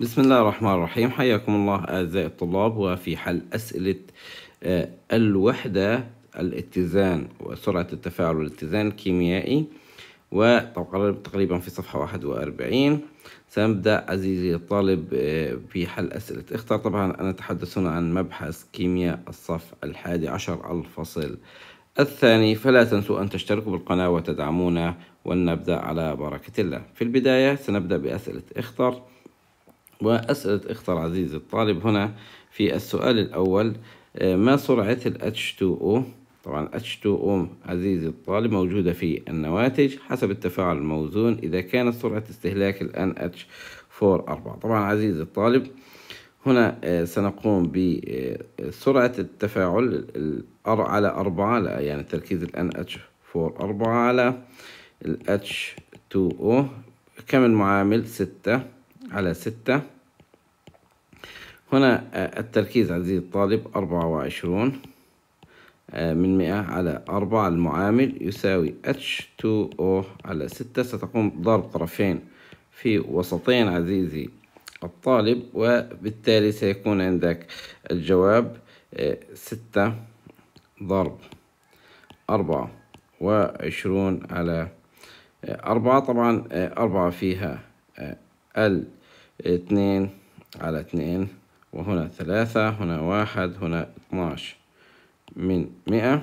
بسم الله الرحمن الرحيم حياكم الله أعزائي الطلاب وفي حل أسئلة الوحدة الاتزان وسرعة التفاعل والاتزان الكيميائي وتقريبا في صفحة 41 سنبدأ عزيزي الطالب في حل أسئلة اختر طبعا أنا أتحدث هنا عن مبحث كيمياء الصف الحادي عشر الفصل الثاني فلا تنسوا أن تشتركوا بالقناة وتدعمونا ولنبدأ على بركة الله في البداية سنبدأ بأسئلة اختر وأسئلة اختر عزيزي الطالب هنا في السؤال الأول آه، ما سرعة ال H2O طبعا H2O عزيز الطالب موجودة في النواتج حسب التفاعل الموزون إذا كانت سرعة استهلاك ال NH4 4 طبعا عزيز الطالب هنا آه، سنقوم بسرعة آه، التفاعل R على 4 يعني تركيز ال NH4 4 على ال H2O كم المعامل 6 على 6 هنا آه، التركيز عزيزي الطالب أربعة وعشرون آه، من مئة على أربعة المعامل يساوي H2O على ستة ستقوم ضرب طرفين في وسطين عزيزي الطالب وبالتالي سيكون عندك الجواب آه، ستة ضرب أربعة وعشرون على أربعة طبعا أربعة فيها ال اتنين على اتنين وهنا ثلاثة هنا واحد هنا اتناش من مئة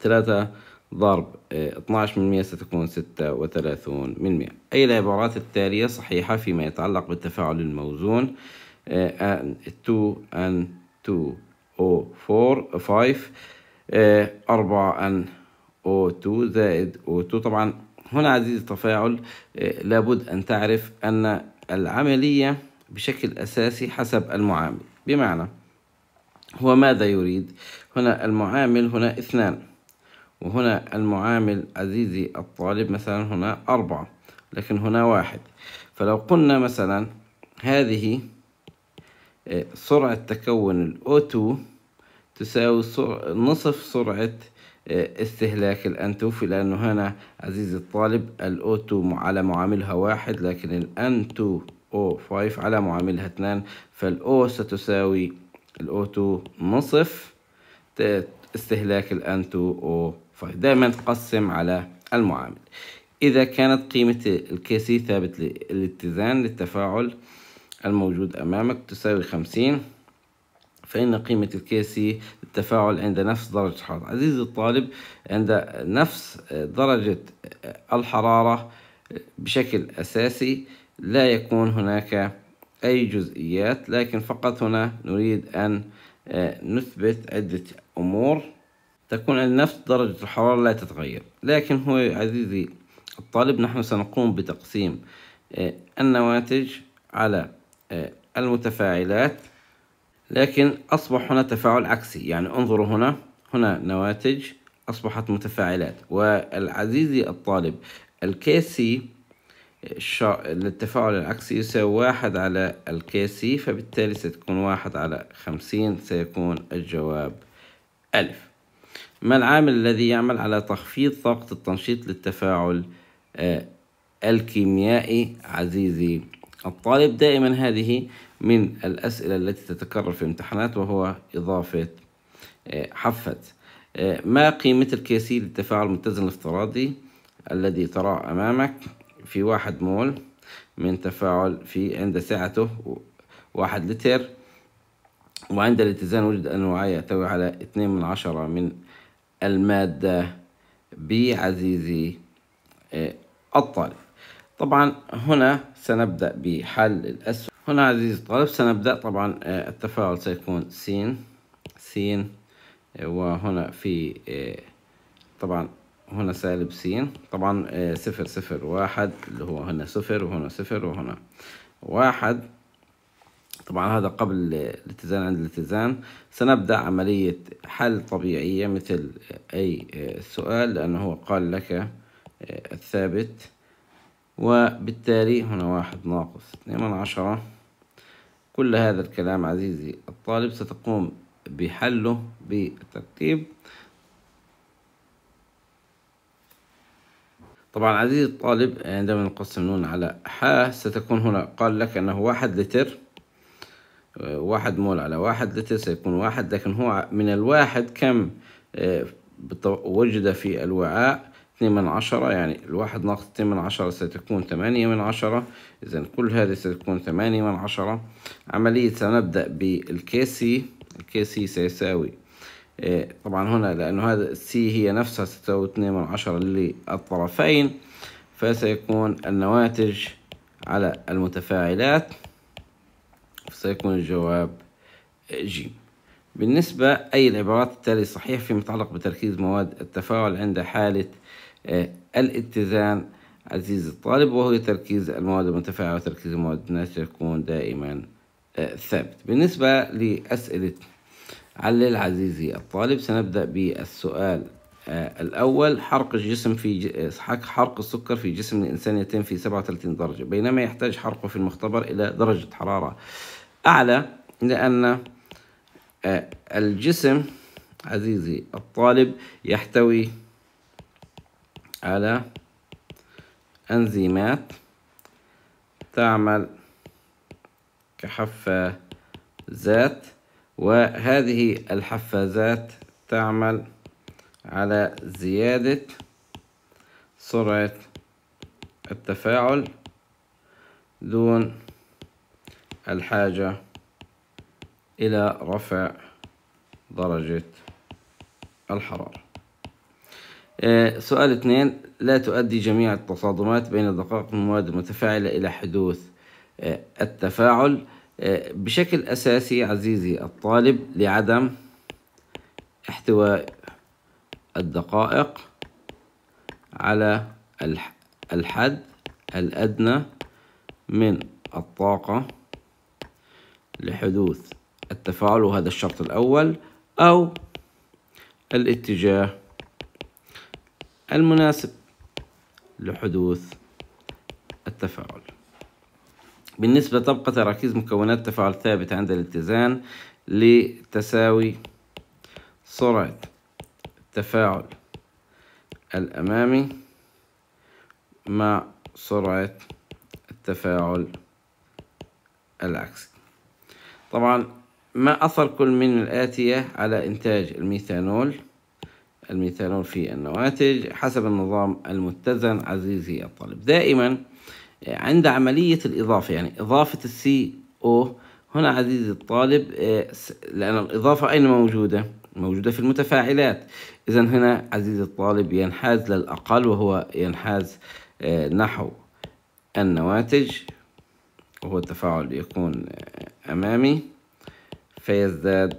ثلاثة ضرب اتناش آه، من مئة ستكون ستة وثلاثون من مئة أي العبارات التالية صحيحة فيما يتعلق بالتفاعل الموزون آه، ان تو أن تو أو فور فايف آه، أربعة أن أو تو زائد أو تو طبعا هنا عزيزي التفاعل لابد أن تعرف أن العملية بشكل أساسي حسب المعامل بمعنى هو ماذا يريد هنا المعامل هنا اثنان وهنا المعامل عزيزي الطالب مثلا هنا أربعة لكن هنا واحد فلو قلنا مثلا هذه آه، سرعة تكون ال O2 تساوي نصف سرعة آه، استهلاك الأنتوفي لأنه هنا عزيزي الطالب ال 2 على معاملها واحد لكن الأنتوفي O5 على معاملها 2 فالO ستساوي الأو2 نصف استهلاك الN2O5 دائما تقسم على المعامل إذا كانت قيمة الكيسي ثابت للاتزان للتفاعل الموجود أمامك تساوي 50 فإن قيمة الكيسي للتفاعل عند نفس درجة الحرارة عزيزي الطالب عند نفس درجة الحرارة بشكل أساسي لا يكون هناك أي جزئيات لكن فقط هنا نريد أن آه، نثبت عدة أمور تكون نفس درجة الحرارة لا تتغير لكن هو عزيزي الطالب نحن سنقوم بتقسيم آه، النواتج على آه، المتفاعلات لكن أصبح هنا تفاعل عكسي يعني انظروا هنا هنا نواتج أصبحت متفاعلات والعزيزي الطالب الكيسي التفاعل العكسي يساوي واحد على سي فبالتالي ستكون واحد على خمسين سيكون الجواب ألف ما العامل الذي يعمل على تخفيض طاقة التنشيط للتفاعل آه، الكيميائي عزيزي الطالب دائما هذه من الأسئلة التي تتكرر في الامتحانات وهو إضافة آه، حفة آه، ما قيمة الكيسي للتفاعل المتزن الافتراضي الذي تراه أمامك في واحد مول من تفاعل في عند سعته واحد لتر وعند الاتزان وجد أنواع يحتوي على اثنين من عشرة من المادة بي عزيزي آه، الطالب طبعا هنا سنبدأ بحل الأسهم هنا عزيزي الطالب سنبدأ طبعا آه، التفاعل سيكون سين سين آه، وهنا في طبعا هنا سالب س طبعا آه، صفر صفر واحد اللي هو هنا صفر وهنا صفر وهنا واحد طبعا هذا قبل الاتزان عند الاتزان سنبدأ عملية حل طبيعية مثل أي آه، سؤال لأنه هو قال لك آه، الثابت وبالتالي هنا واحد ناقص اثنين من عشرة كل هذا الكلام عزيزي الطالب ستقوم بحله بالترتيب طبعا عزيزي الطالب عندما نقسم نون على ح ستكون هنا قال لك أنه واحد لتر آه، واحد مول على واحد لتر سيكون واحد لكن هو من الواحد كم آه، وجد في الوعاء اثنين من عشرة يعني الواحد ناقص اثنين من عشرة ستكون ثمانية من عشرة إذا كل هذه ستكون ثمانية من عشرة عملية سنبدأ بالكيسي الكيسي سيساوي إيه، طبعا هنا لأنه هذا السي هي نفسها ستساوي اثنين من عشرة للطرفين فسيكون النواتج على المتفاعلات فسيكون الجواب جيم بالنسبة أي العبارات التالية صحيح فيما يتعلق بتركيز مواد التفاعل عند حالة إيه، الاتزان عزيز الطالب وهو تركيز المواد المتفاعلة وتركيز المواد الناتجة يكون دائما إيه، ثابت بالنسبة لأسئلة علل عزيزي الطالب سنبدأ بالسؤال آه، الأول حرق الجسم في آه، حرق السكر في جسم الإنسان يتم في 37 درجة بينما يحتاج حرقه في المختبر إلى درجة حرارة أعلى لأن آه، الجسم عزيزي الطالب يحتوي على أنزيمات تعمل كحفازات وهذه الحفازات تعمل على زيادة سرعة التفاعل دون الحاجة إلى رفع درجة الحرارة آه، سؤال اثنين لا تؤدي جميع التصادمات بين دقائق المواد المتفاعلة إلى حدوث آه، التفاعل بشكل أساسي عزيزي الطالب لعدم احتواء الدقائق على الحد الأدنى من الطاقة لحدوث التفاعل وهذا الشرط الأول أو الاتجاه المناسب لحدوث التفاعل بالنسبة تبقى تراكيز مكونات تفاعل ثابت عند الاتزان لتساوي سرعة التفاعل الأمامي مع سرعة التفاعل العكسي طبعا ما أثر كل من الآتية على إنتاج الميثانول الميثانول في النواتج حسب النظام المتزن عزيزي الطالب دائما عند عملية الإضافة يعني إضافة السي أو هنا عزيزي الطالب آه، لأن الإضافة أين موجودة؟ موجودة في المتفاعلات إذا هنا عزيزي الطالب ينحاز للأقل وهو ينحاز آه، نحو النواتج وهو التفاعل يكون آه، أمامي فيزداد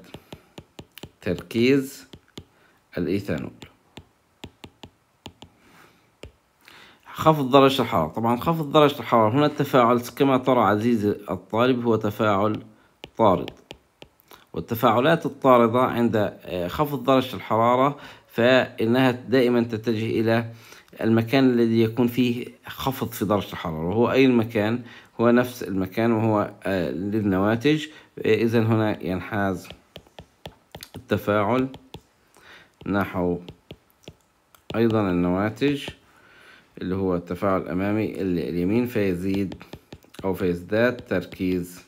تركيز الإيثانول خفض درجة الحرارة طبعا خفض درجة الحرارة هنا التفاعل كما ترى عزيزي الطالب هو تفاعل طارد والتفاعلات الطاردة عند آه، خفض درجة الحرارة فإنها دائما تتجه إلى المكان الذي يكون فيه خفض في درجة الحرارة وهو أي المكان هو نفس المكان وهو آه، للنواتج إذا هنا ينحاز التفاعل نحو أيضا النواتج اللي هو التفاعل الأمامي اللي اليمين فيزيد أو فيزداد تركيز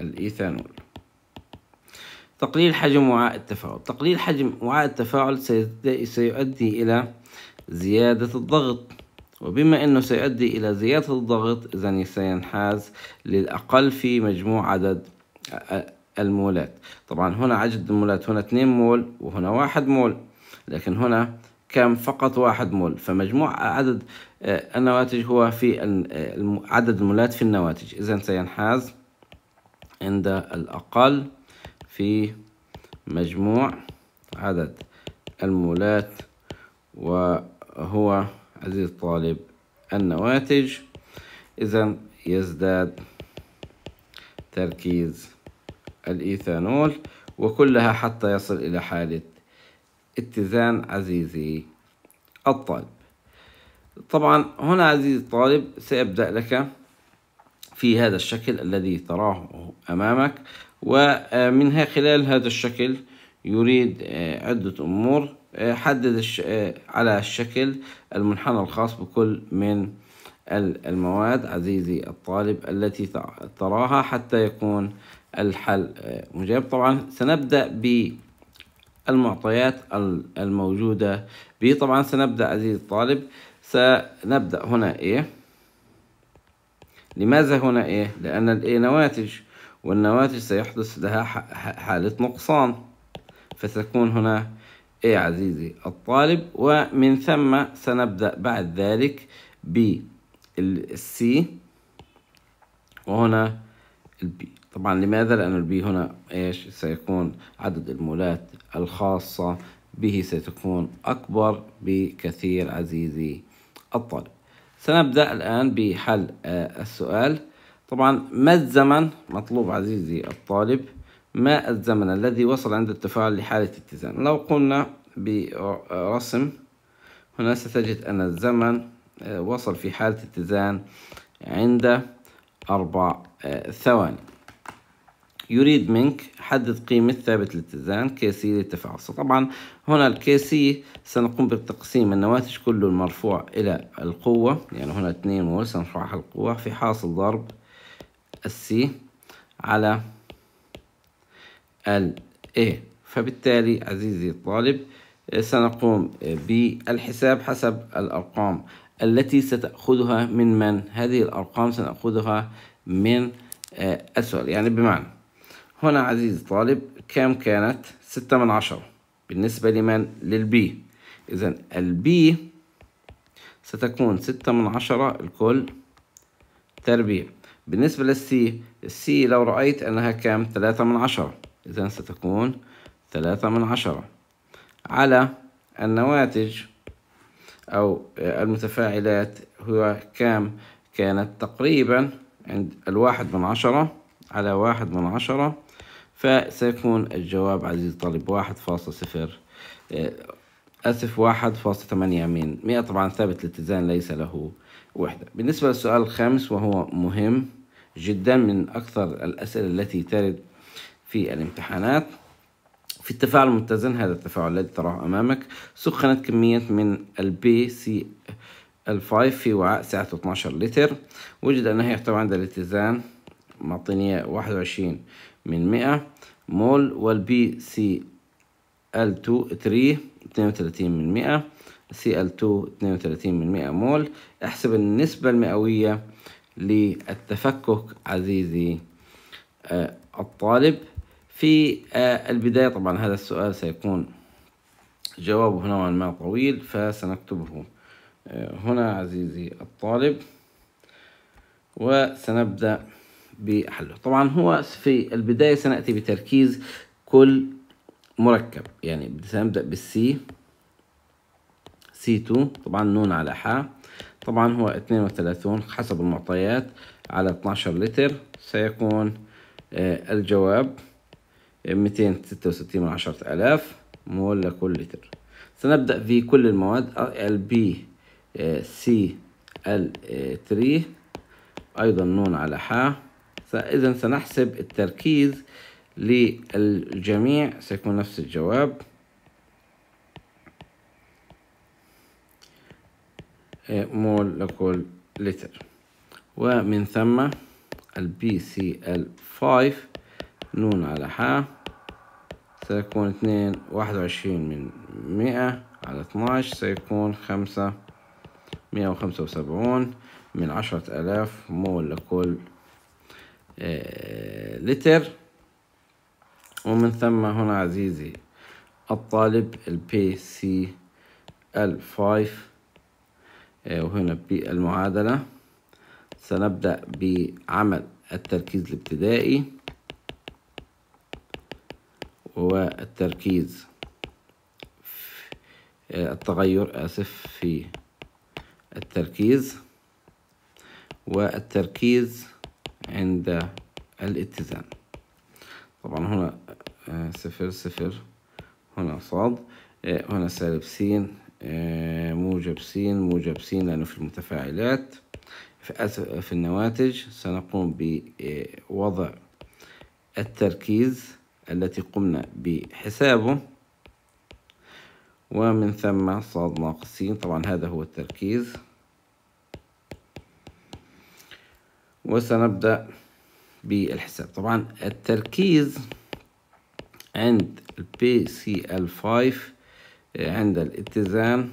الإيثانول تقليل حجم وعاء التفاعل تقليل حجم وعاء التفاعل سيؤدي إلى زيادة الضغط وبما أنه سيؤدي إلى زيادة الضغط إذا سينحاز للأقل في مجموع عدد المولات طبعا هنا عدد المولات هنا 2 مول وهنا 1 مول لكن هنا كان فقط واحد مول فمجموع عدد آه، النواتج هو في آه، عدد المولات في النواتج إذا سينحاز عند الأقل في مجموع عدد المولات وهو عزيز الطالب النواتج إذا يزداد تركيز الإيثانول وكلها حتى يصل إلى حالة اتزان عزيزي الطالب طبعا هنا عزيزي الطالب سيبدأ لك في هذا الشكل الذي تراه أمامك ومن خلال هذا الشكل يريد آه، عدة أمور آه، حدد آه، على الشكل المنحنى الخاص بكل من المواد عزيزي الطالب التي تراها حتى يكون الحل مجاب طبعا سنبدأ ب المعطيات الموجودة به طبعا سنبدأ عزيزي الطالب سنبدأ هنا إيه لماذا هنا إيه لأن الإيه نواتج والنواتج سيحدث لها حالة نقصان فتكون هنا إيه عزيزي الطالب ومن ثم سنبدأ بعد ذلك بالسي وهنا البي طبعا لماذا لأن البي هنا إيش سيكون عدد المولات الخاصة به ستكون أكبر بكثير عزيزي الطالب سنبدأ الآن بحل آه، السؤال طبعا ما الزمن مطلوب عزيزي الطالب ما الزمن الذي وصل عند التفاعل لحالة اتزان لو قلنا برسم هنا ستجد أن الزمن آه، وصل في حالة اتزان عند أربع آه، ثواني يريد منك حدد قيمة ثابت الاتزان سي للتفاعل طبعا هنا سي سنقوم بتقسيم النواتج كله المرفوع إلى القوة يعني هنا 2 مول سنرفعها القوة في حاصل ضرب السي على ال A فبالتالي عزيزي الطالب سنقوم بالحساب حسب الأرقام التي ستأخذها من من؟ هذه الأرقام سنأخذها من آه، السؤال يعني بمعنى هنا عزيزي طالب كم كانت ستة من عشرة بالنسبة لمن للبي إذا البي ستكون ستة من عشرة الكل تربيع بالنسبة للسي السي لو رأيت أنها كم ثلاثة من عشرة إذا ستكون ثلاثة من عشرة على النواتج أو المتفاعلات هو كم كانت تقريبا عند الواحد من عشرة على واحد من عشرة فسيكون الجواب عزيزي الطالب واحد فاصلة صفر آه، أسف واحد فاصلة ثمانية من مئة طبعا ثابت الاتزان ليس له وحدة بالنسبة للسؤال الخامس وهو مهم جدا من أكثر الأسئلة التي ترد في الامتحانات في التفاعل المتزن هذا التفاعل الذي تراه أمامك سخنت كمية من البي سي الفايف في وعاء سعته 12 لتر وجد أنه يحتوي عند الاتزان معطيني 21 من 100 مول والبي سي ال 2 3 32% سي ال 2 32% مول احسب النسبة المئوية للتفكك عزيزي آه، الطالب في آه، البداية طبعا هذا السؤال سيكون جوابه نوعا ما طويل فسنكتبه آه، هنا عزيزي الطالب وسنبدأ بحله طبعا هو في البداية سنأتي بتركيز كل مركب يعني سنبدأ بالسي سي 2 طبعا نون على ح طبعا هو 32 حسب المعطيات على 12 لتر سيكون آه، الجواب 266 آه، من عشرة مول لكل لتر سنبدأ في كل المواد آه، ال بي سي ال 3 أيضا نون على ح إذا سنحسب التركيز للجميع سيكون نفس الجواب مول لكل لتر ومن ثم البي سي ال 5 نون على ح سيكون اتنين واحد وعشرين من مئة على اتناش سيكون خمسة مئة وخمسة وسبعون من عشرة آلاف مول لكل آه، لتر ومن ثم هنا عزيزي الطالب البي سي ال5 وهنا بي المعادلة سنبدأ بعمل التركيز الابتدائي والتركيز آه، التغير آسف في التركيز والتركيز عند الاتزان طبعا هنا آه، صفر صفر هنا صاد آه، هنا سالب س آه، موجب س موجب س لأنه في المتفاعلات في النواتج سنقوم بوضع التركيز التي قمنا بحسابه ومن ثم صاد ناقص طبعا هذا هو التركيز وسنبدأ بالحساب طبعا التركيز عند البي سي ال 5 آه، عند الاتزان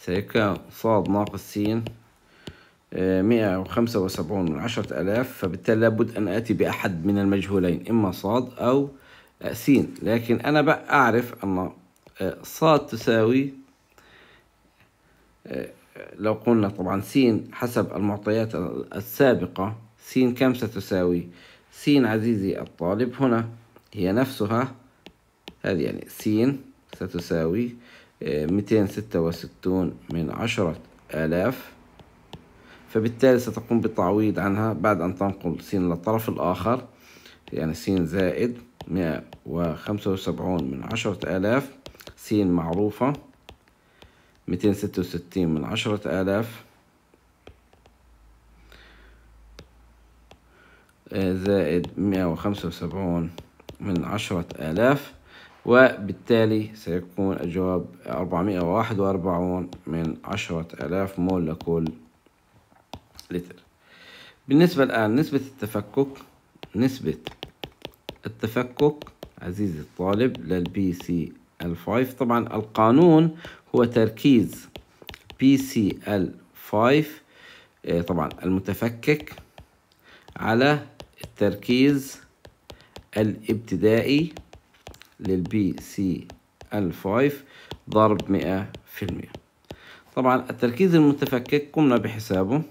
سيكون صاد ناقص س آه، مئة وخمسة وسبعون من عشرة آلاف فبالتالي لابد أن آتي بأحد من المجهولين إما صاد أو آه، س لكن أنا بقى أعرف أن صاد تساوي لو قلنا طبعا س حسب المعطيات السابقة س كم ستساوي س عزيزي الطالب هنا هي نفسها هذه يعني س ستساوي آه، ميتين ستة وستون من عشرة آلاف فبالتالي ستقوم بالتعويض عنها بعد أن تنقل س للطرف الآخر يعني س زائد مئة وخمسة وسبعون من عشرة آلاف س معروفة ميتين ستة وستين من عشرة آلاف آه، زائد مئة وخمسة وسبعون من عشرة آلاف وبالتالي سيكون الجواب أربعمائة وواحد وأربعون من عشرة آلاف مول لكل لتر بالنسبة الآن نسبة التفكك نسبة التفكك عزيزي الطالب للبي سي الفايف طبعا القانون هو تركيز PCL5 آه، طبعا المتفكك على التركيز الابتدائي للبي سي ال5 ضرب 100% طبعا التركيز المتفكك قمنا بحسابه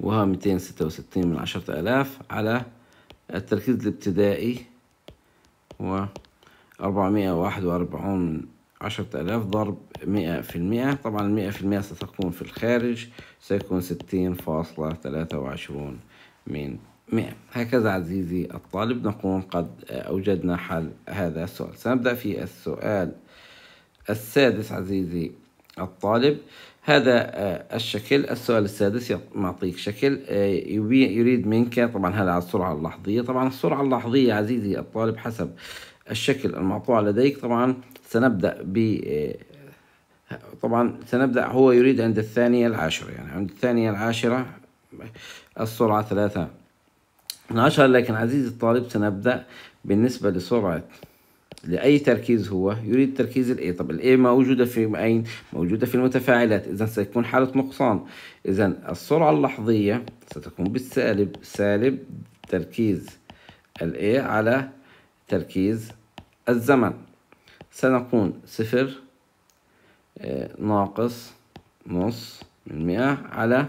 وهو 266 من عشرة آلاف على التركيز الابتدائي و 441 من عشرة آلاف ضرب مئة في المئة طبعا المئة في المئة ستكون في الخارج سيكون ستين فاصلة ثلاثة وعشرون من مئة هكذا عزيزي الطالب نكون قد أوجدنا حل هذا السؤال سنبدأ في السؤال السادس عزيزي الطالب هذا آه، الشكل السؤال السادس معطيك شكل آه، يريد منك طبعا هذا على السرعة اللحظية طبعا السرعة اللحظية عزيزي الطالب حسب الشكل المقطوع لديك طبعا سنبدأ ب طبعا سنبدأ هو يريد عند الثانية العاشرة يعني عند الثانية العاشرة السرعة ثلاثة من عشرة لكن عزيزي الطالب سنبدأ بالنسبة لسرعة لأي تركيز هو يريد تركيز الاي طب الاي موجودة في أين موجودة في المتفاعلات إذا سيكون حالة نقصان إذا السرعة اللحظية ستكون بالسالب سالب تركيز الاي على تركيز الزمن سنكون صفر آه، ناقص نص من مئة على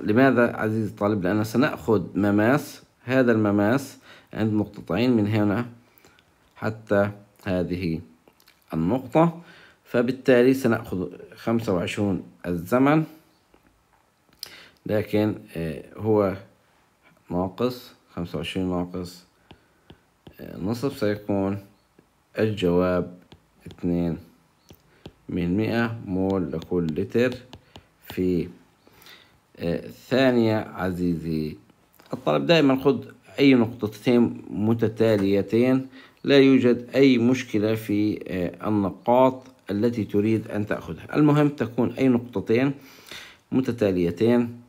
لماذا عزيزي الطالب لأن سنأخذ مماس هذا المماس عند نقطتين من هنا حتى هذه النقطة فبالتالي سنأخذ خمسة وعشرون الزمن لكن آه، هو ناقص خمسة وعشرين ناقص نصف سيكون الجواب اثنين من مئة مول لكل لتر في آه، ثانية عزيزي الطالب دائما خذ أي نقطتين متتاليتين لا يوجد أي مشكلة في آه، النقاط التي تريد أن تأخذها المهم تكون أي نقطتين متتاليتين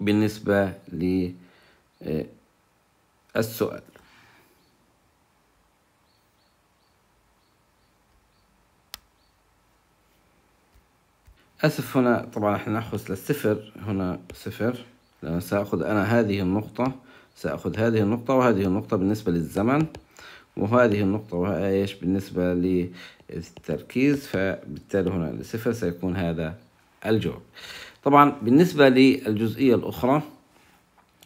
بالنسبة للسؤال أسف هنا طبعا احنا نأخذ للصفر هنا صفر لأن سأخذ أنا هذه النقطة سأخذ هذه النقطة وهذه النقطة بالنسبة للزمن وهذه النقطة وإيش بالنسبة للتركيز فبالتالي هنا صفر سيكون هذا الجواب طبعا بالنسبة للجزئية الأخرى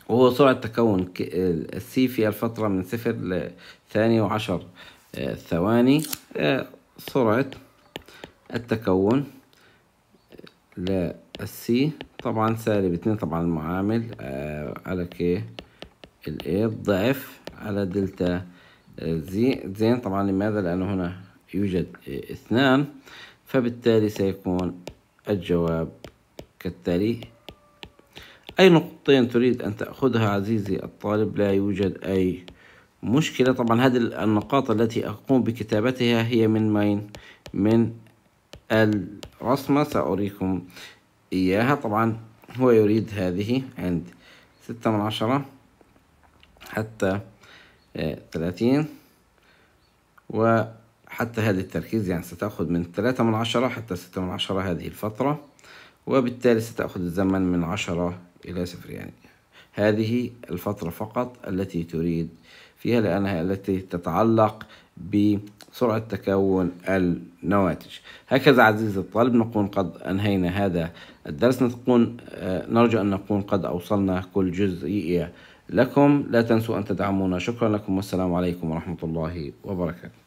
وهو سرعة تكون السي في الفترة من صفر لثاني وعشر آه، ثواني آه، سرعة التكون للسي طبعا سالب اتنين طبعا المعامل آه، على كي الاي ضعف على دلتا زي آه، زين طبعا لماذا لأنه هنا يوجد آه، اثنان فبالتالي سيكون الجواب كالتالي أي نقطتين تريد أن تأخذها عزيزي الطالب لا يوجد أي مشكلة طبعا هذه النقاط التي أقوم بكتابتها هي من مين من الرسمة سأريكم إياها طبعا هو يريد هذه عند ستة من عشرة حتى آه، ثلاثين وحتى هذا التركيز يعني ستأخذ من ثلاثة من عشرة حتى ستة من عشرة هذه الفترة وبالتالي ستأخذ الزمن من عشرة إلى صفر يعني هذه الفترة فقط التي تريد فيها لأنها التي تتعلق ب سرعة تكون النواتج هكذا عزيزي الطالب نكون قد أنهينا هذا الدرس نكون آه، نرجو أن نكون قد أوصلنا كل جزئية لكم لا تنسوا أن تدعمونا شكرا لكم والسلام عليكم ورحمة الله وبركاته